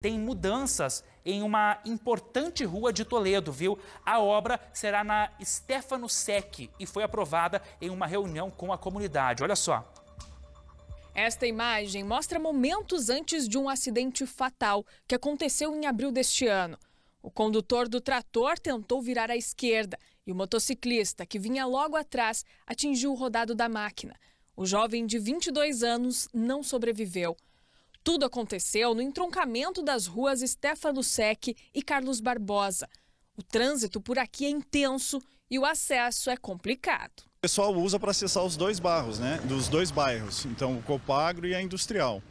tem mudanças em uma importante rua de Toledo, viu? A obra será na Stefano Sec e foi aprovada em uma reunião com a comunidade. Olha só. Esta imagem mostra momentos antes de um acidente fatal que aconteceu em abril deste ano. O condutor do trator tentou virar à esquerda e o motociclista, que vinha logo atrás, atingiu o rodado da máquina. O jovem de 22 anos não sobreviveu tudo aconteceu no entroncamento das ruas Stefano Sec e Carlos Barbosa. O trânsito por aqui é intenso e o acesso é complicado. O pessoal usa para acessar os dois bairros, né? Dos dois bairros, então o Copagro e a Industrial.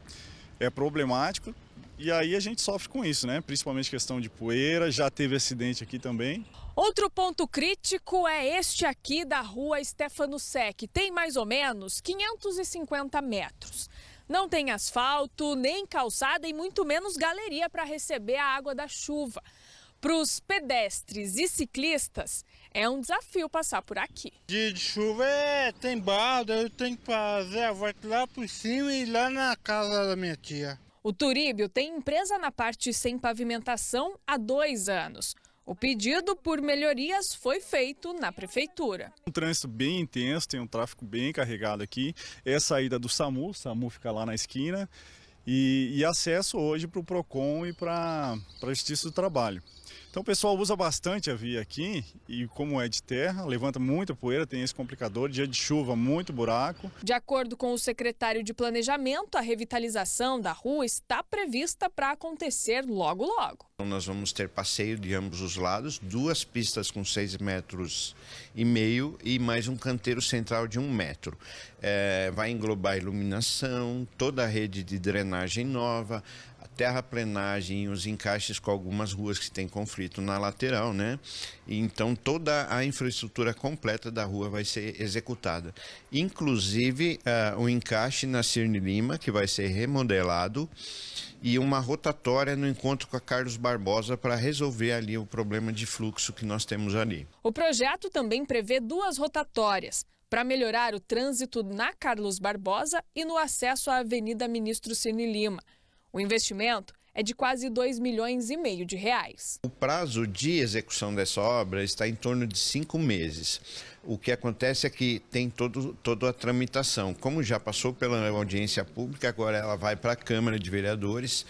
É problemático e aí a gente sofre com isso, né? Principalmente questão de poeira, já teve acidente aqui também. Outro ponto crítico é este aqui da rua Stefano Sec. Tem mais ou menos 550 metros. Não tem asfalto, nem calçada e muito menos galeria para receber a água da chuva. Para os pedestres e ciclistas, é um desafio passar por aqui. Dia de chuva é, tem balde eu tenho que fazer a volta lá por cima e lá na casa da minha tia. O Turíbio tem empresa na parte sem pavimentação há dois anos. O pedido por melhorias foi feito na prefeitura. Um trânsito bem intenso, tem um tráfego bem carregado aqui. É a saída do SAMU, o SAMU fica lá na esquina. E, e acesso hoje para o PROCON e para a Justiça do Trabalho. Então o pessoal usa bastante a via aqui e como é de terra, levanta muita poeira, tem esse complicador, dia de chuva, muito buraco. De acordo com o secretário de Planejamento, a revitalização da rua está prevista para acontecer logo logo. Então, nós vamos ter passeio de ambos os lados, duas pistas com 6 metros e meio e mais um canteiro central de um metro. É, vai englobar iluminação, toda a rede de drenagem nova, a terraplenagem, os encaixes com algumas ruas que tem conflito na lateral, né? então toda a infraestrutura completa da rua vai ser executada. Inclusive ah, o uh, encaixe na Cirne Lima, que vai ser remodelado, e uma rotatória no encontro com a Carlos Barbosa para resolver ali o problema de fluxo que nós temos ali. O projeto também prevê duas rotatórias para melhorar o trânsito na Carlos Barbosa e no acesso à Avenida Ministro Cirne Lima. O investimento é de quase 2 milhões e meio de reais. O prazo de execução dessa obra está em torno de cinco meses. O que acontece é que tem todo, toda a tramitação. Como já passou pela audiência pública, agora ela vai para a Câmara de Vereadores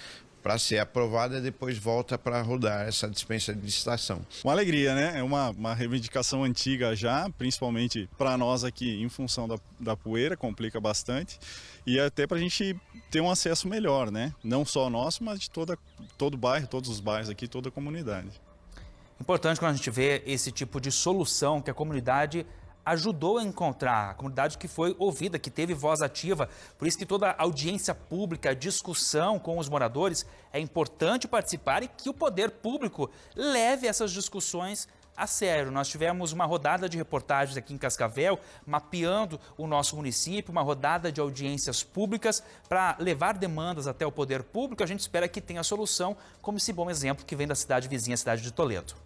para ser aprovada, e depois volta para rodar essa dispensa de licitação. Uma alegria, né? É uma, uma reivindicação antiga já, principalmente para nós aqui, em função da, da poeira, complica bastante, e até para a gente ter um acesso melhor, né? Não só nosso, mas de toda, todo o bairro, todos os bairros aqui, toda a comunidade. Importante quando a gente vê esse tipo de solução que a comunidade ajudou a encontrar, a comunidade que foi ouvida, que teve voz ativa. Por isso que toda audiência pública, discussão com os moradores, é importante participar e que o poder público leve essas discussões a sério. Nós tivemos uma rodada de reportagens aqui em Cascavel, mapeando o nosso município, uma rodada de audiências públicas para levar demandas até o poder público. A gente espera que tenha solução, como esse bom exemplo que vem da cidade vizinha, a cidade de Toledo.